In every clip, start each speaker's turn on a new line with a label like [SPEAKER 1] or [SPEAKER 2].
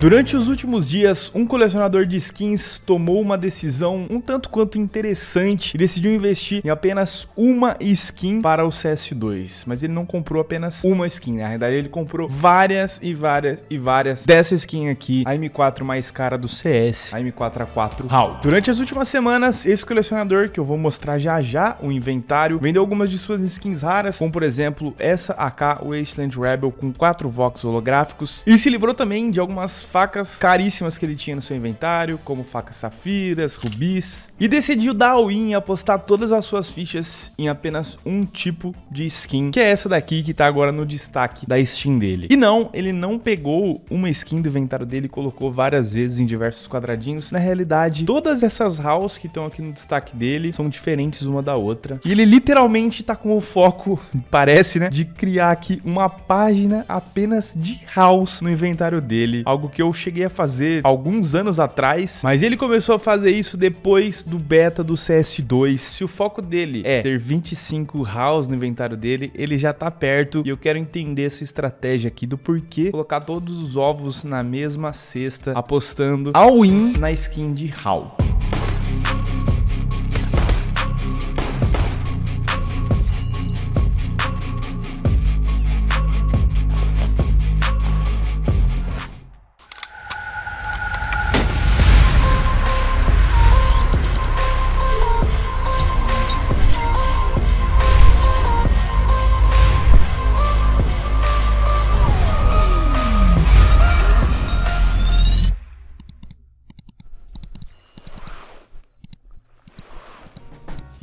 [SPEAKER 1] Durante os últimos dias, um colecionador de skins tomou uma decisão um tanto quanto interessante e decidiu investir em apenas uma skin para o CS2. Mas ele não comprou apenas uma skin, né? na realidade ele comprou várias e várias e várias dessa skin aqui, a M4 mais cara do CS, a M4A4 HAL. Durante as últimas semanas, esse colecionador, que eu vou mostrar já já o inventário, vendeu algumas de suas skins raras, como por exemplo essa AK Wasteland Rebel com 4 vox holográficos, e se livrou também de algumas facas caríssimas que ele tinha no seu inventário, como facas safiras, rubis, e decidiu dar o in e apostar todas as suas fichas em apenas um tipo de skin, que é essa daqui que tá agora no destaque da Steam dele. E não, ele não pegou uma skin do inventário dele e colocou várias vezes em diversos quadradinhos. Na realidade, todas essas houses que estão aqui no destaque dele são diferentes uma da outra. E ele literalmente tá com o foco, parece, né, de criar aqui uma página apenas de house no inventário dele, algo que que eu cheguei a fazer alguns anos atrás, mas ele começou a fazer isso depois do beta do CS2. Se o foco dele é ter 25 house no inventário dele, ele já tá perto e eu quero entender essa estratégia aqui do porquê colocar todos os ovos na mesma cesta apostando all-in na skin de house.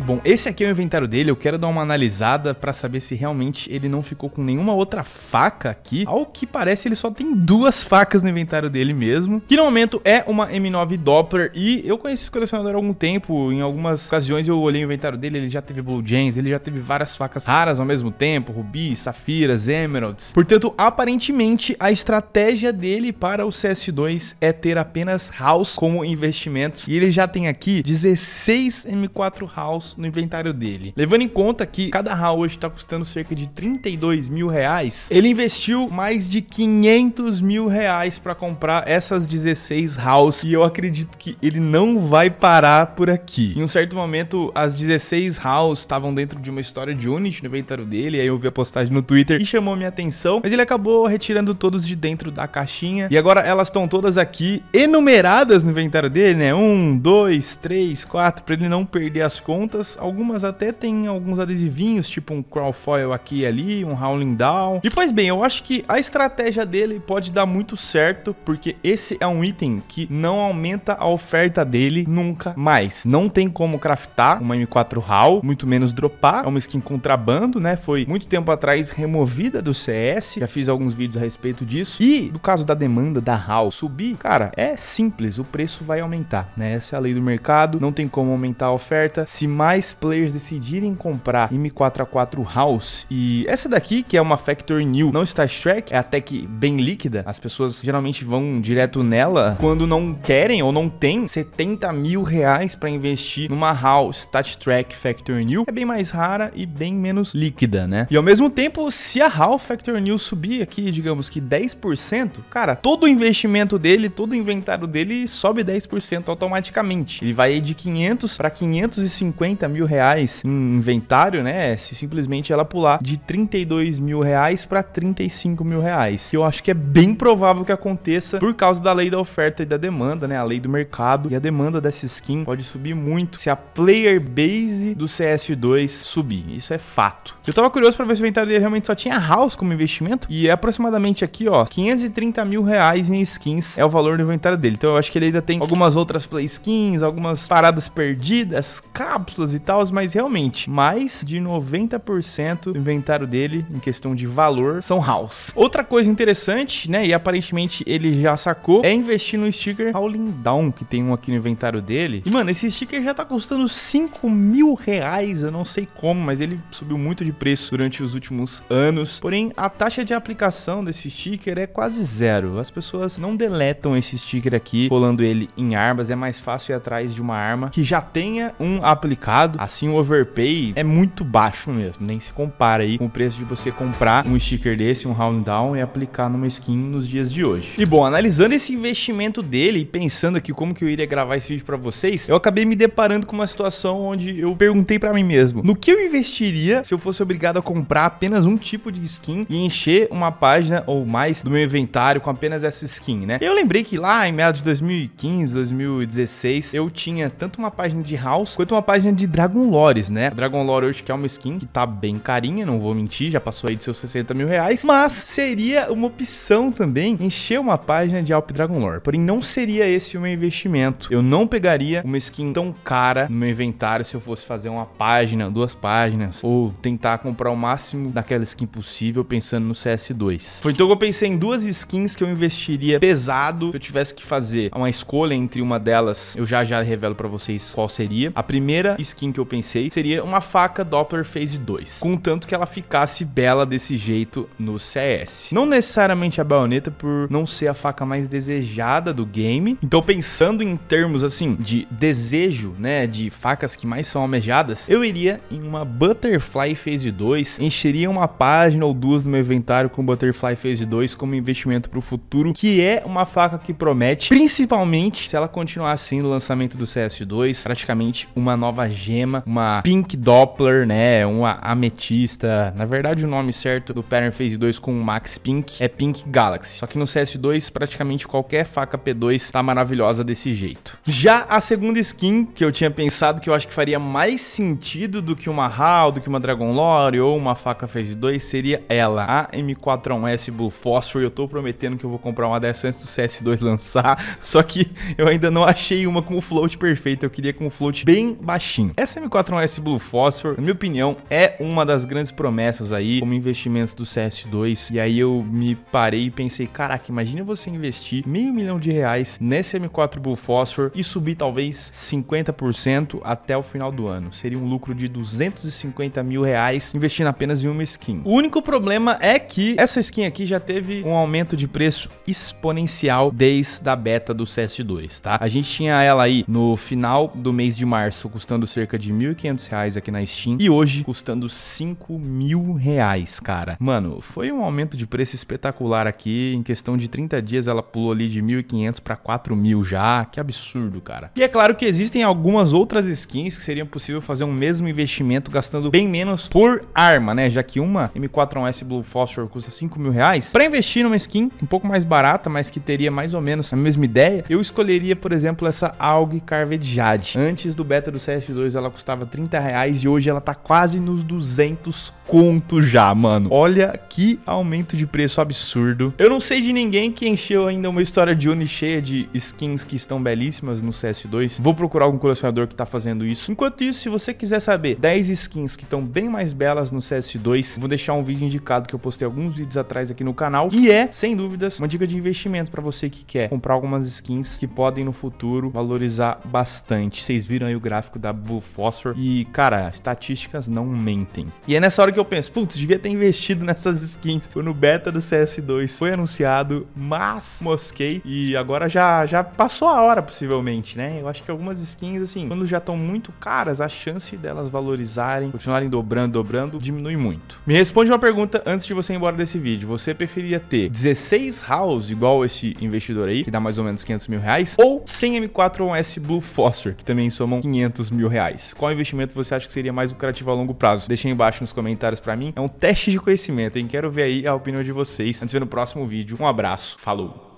[SPEAKER 1] Bom, esse aqui é o inventário dele, eu quero dar uma analisada para saber se realmente ele não ficou com nenhuma outra faca aqui. Ao que parece, ele só tem duas facas no inventário dele mesmo, que no momento é uma M9 Doppler e eu conheci esse colecionador há algum tempo, em algumas ocasiões eu olhei o inventário dele, ele já teve Blue James, ele já teve várias facas raras ao mesmo tempo, rubi, safiras, emeralds. Portanto, aparentemente, a estratégia dele para o CS2 é ter apenas House como investimentos e ele já tem aqui 16 M4 House no inventário dele. Levando em conta que cada HAL hoje está custando cerca de 32 mil reais, ele investiu mais de 500 mil reais para comprar essas 16 HALs e eu acredito que ele não vai parar por aqui. Em um certo momento, as 16 HALs estavam dentro de uma história de Unity no inventário dele, aí eu vi a postagem no Twitter e chamou minha atenção, mas ele acabou retirando todos de dentro da caixinha e agora elas estão todas aqui enumeradas no inventário dele, né? Um, dois, três, quatro, para ele não perder as contas algumas até tem alguns adesivinhos, tipo um crawl foil aqui e ali, um Howling Down. E pois bem, eu acho que a estratégia dele pode dar muito certo, porque esse é um item que não aumenta a oferta dele nunca mais. Não tem como craftar uma M4 Hall, muito menos dropar. É uma skin contrabando, né? Foi muito tempo atrás removida do CS, já fiz alguns vídeos a respeito disso. E no caso da demanda da Hall subir, cara, é simples, o preço vai aumentar, né? Essa é a lei do mercado, não tem como aumentar a oferta. Se mais mais players decidirem comprar M4A4 House. E essa daqui, que é uma Factor New, não está Track, é até que bem líquida. As pessoas geralmente vão direto nela quando não querem ou não têm 70 mil reais para investir numa House Touch Track Factor New. É bem mais rara e bem menos líquida, né? E ao mesmo tempo, se a House Factor New subir aqui, digamos que 10%, cara, todo o investimento dele, todo o inventário dele sobe 10% automaticamente. Ele vai de 500 para 550 30 mil reais em inventário, né? Se simplesmente ela pular de 32 mil reais para 35 mil reais. Eu acho que é bem provável que aconteça por causa da lei da oferta e da demanda, né? A lei do mercado e a demanda dessa skin pode subir muito se a player base do CS2 subir. Isso é fato. Eu tava curioso para ver se o inventário dele realmente só tinha house como investimento e é aproximadamente aqui, ó, 530 mil reais em skins é o valor do inventário dele. Então eu acho que ele ainda tem algumas outras play skins, algumas paradas perdidas, cápsulas e tal, mas realmente, mais de 90% do inventário dele, em questão de valor, são house. Outra coisa interessante, né, e aparentemente ele já sacou, é investir no sticker Howling Down, que tem um aqui no inventário dele. E, mano, esse sticker já tá custando 5 mil reais, eu não sei como, mas ele subiu muito de preço durante os últimos anos. Porém, a taxa de aplicação desse sticker é quase zero. As pessoas não deletam esse sticker aqui, colando ele em armas. É mais fácil ir atrás de uma arma que já tenha um aplicado mercado. Assim, o overpay é muito baixo mesmo, nem se compara aí com o preço de você comprar um sticker desse, um round down e aplicar numa skin nos dias de hoje. E bom, analisando esse investimento dele e pensando aqui como que eu iria gravar esse vídeo para vocês, eu acabei me deparando com uma situação onde eu perguntei para mim mesmo, no que eu investiria se eu fosse obrigado a comprar apenas um tipo de skin e encher uma página ou mais do meu inventário com apenas essa skin, né? Eu lembrei que lá em meados de 2015, 2016, eu tinha tanto uma página de house quanto uma página de Dragon Lores, né? Dragon Lore hoje que é uma skin que tá bem carinha, não vou mentir, já passou aí de seus 60 mil reais, mas seria uma opção também encher uma página de Alp Dragon Lore. Porém, não seria esse o meu investimento. Eu não pegaria uma skin tão cara no meu inventário se eu fosse fazer uma página, duas páginas, ou tentar comprar o máximo daquela skin possível pensando no CS2. Foi então que eu pensei em duas skins que eu investiria pesado se eu tivesse que fazer uma escolha entre uma delas, eu já já revelo para vocês qual seria. A primeira skin skin assim que eu pensei seria uma faca Doppler Phase 2, contanto que ela ficasse bela desse jeito no CS. Não necessariamente a baioneta por não ser a faca mais desejada do game. Então pensando em termos assim de desejo, né, de facas que mais são almejadas, eu iria em uma Butterfly Phase 2, encheria uma página ou duas do meu inventário com Butterfly Phase 2 como investimento para o futuro, que é uma faca que promete, principalmente se ela continuar assim no lançamento do CS2, praticamente uma nova gema, uma pink Doppler, né? Uma ametista. Na verdade, o nome certo do Pattern Phase 2 com Max Pink é Pink Galaxy. Só que no CS2, praticamente qualquer faca P2 tá maravilhosa desse jeito. Já a segunda skin que eu tinha pensado que eu acho que faria mais sentido do que uma HAL, do que uma Dragon Lore ou uma faca Phase 2 seria ela, a M41S Blue Phosphor. Eu tô prometendo que eu vou comprar uma dessa antes do CS2 lançar, só que eu ainda não achei uma com o float perfeito. Eu queria com o float bem baixinho. Essa m 4 é s Blue Phosphor, na minha opinião, é uma das grandes promessas aí como investimentos do CS2. E aí eu me parei e pensei, caraca, imagina você investir meio milhão de reais nesse M4 Blue Phosphor e subir talvez 50% até o final do ano. Seria um lucro de 250 mil reais investindo apenas em uma skin. O único problema é que essa skin aqui já teve um aumento de preço exponencial desde a beta do CS2, tá? A gente tinha ela aí no final do mês de março custando cerca cerca de R$ 1.500 aqui na Steam e hoje custando R$ 5.000, cara. Mano, foi um aumento de preço espetacular aqui. Em questão de 30 dias ela pulou ali de 1.500 para 4.000 já. Que absurdo, cara. E é claro que existem algumas outras skins que seriam possível fazer um mesmo investimento gastando bem menos por arma, né? Já que uma m 4 s Blue Phosphor custa R$ mil reais. Para investir numa skin um pouco mais barata, mas que teria mais ou menos a mesma ideia, eu escolheria, por exemplo, essa AUG Jade Antes do beta do CS2 ela custava 30 reais e hoje ela tá quase nos 200 conto já, mano. Olha que aumento de preço absurdo. Eu não sei de ninguém que encheu ainda uma história de Uni cheia de skins que estão belíssimas no CS2. Vou procurar algum colecionador que tá fazendo isso. Enquanto isso, se você quiser saber 10 skins que estão bem mais belas no CS2, vou deixar um vídeo indicado que eu postei alguns vídeos atrás aqui no canal. E é, sem dúvidas, uma dica de investimento para você que quer comprar algumas skins que podem no futuro valorizar bastante. Vocês viram aí o gráfico da Buff fósforo. E, cara, estatísticas não mentem. E é nessa hora que eu penso, putz, devia ter investido nessas skins. Foi no beta do CS2, foi anunciado, mas mosquei. E agora já, já passou a hora, possivelmente, né? Eu acho que algumas skins, assim, quando já estão muito caras, a chance delas valorizarem, continuarem dobrando, dobrando, diminui muito. Me responde uma pergunta antes de você ir embora desse vídeo. Você preferia ter 16 house, igual esse investidor aí, que dá mais ou menos 500 mil reais, ou 100 M4 ou S Blue Foster, que também somam 500 mil reais? reais. Qual investimento você acha que seria mais lucrativo a longo prazo? Deixa aí embaixo nos comentários para mim. É um teste de conhecimento, hein? Quero ver aí a opinião de vocês. Antes de ver no próximo vídeo. Um abraço. Falou!